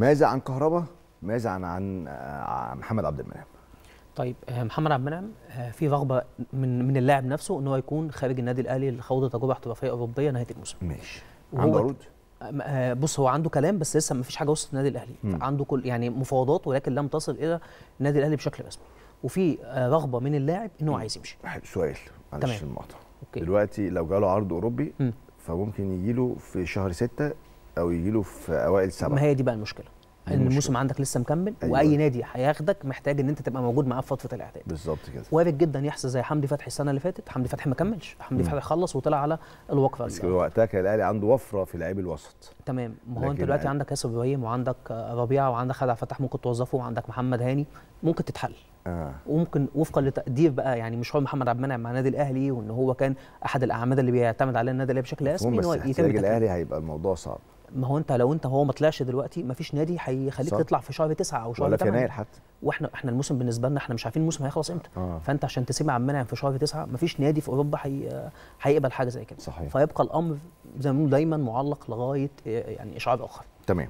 ماذا عن كهربا ماذا عن عن آه، محمد عبد المنعم طيب آه، محمد عبد المنعم آه، في رغبه من من اللاعب نفسه ان هو يكون خارج النادي الاهلي لخوض تجربه احترافيه اوروبيه نهايه الموسم ماشي عنده عروض بص هو عنده كلام بس لسه ما فيش حاجه وصلت النادي الاهلي م. عنده كل يعني مفاوضات ولكن لم تصل الى النادي الاهلي بشكل رسمي وفي رغبه من اللاعب ان هو عايز يمشي سؤال معلش المقطع دلوقتي لو جاله عرض اوروبي م. فممكن يجي له في شهر 6 او يجي له في اوائل سبعه ما هي دي بقى المشكله ان الموسم عندك لسه مكمل أيوة. واي نادي هياخدك محتاج ان انت تبقى موجود معاه في فتره الاعداد بالظبط كده وارد جدا يحصل زي حمدي فتحي السنه اللي فاتت حمدي فتحي ما كملش حمدي فتحي خلص وطلع على الوقفه بس وقتها كان الاهلي عنده وفره في لعيب الوسط تمام ما هو انت دلوقتي عندك ياسر ابراهيم وعندك ربيعه وعندك خالد فتح ممكن توظفه وعندك محمد هاني ممكن تتحل آه. وممكن وفقا لتقدير بقى يعني هو محمد عبد المنعم مع النادي الاهلي وان هو كان احد الاعمده اللي بيعتمد عليها النادي الاهلي بشكل رسمي ان هو يتم الاهلي هيبقى الموضوع صعب ما هو انت لو انت هو ما طلعش دلوقتي ما فيش نادي هيخليك تطلع في شهر تسعة او شهر ولا في يناير حتى واحنا احنا الموسم بالنسبه لنا احنا مش عارفين الموسم هيخلص امتى آه. فانت عشان تسيب عمنا منعم في شهر تسعة ما فيش نادي في اوروبا هيقبل حاجه زي كده صحيح فيبقى الامر زي ما دايما معلق لغايه آه، يعني اشعار اخر تمام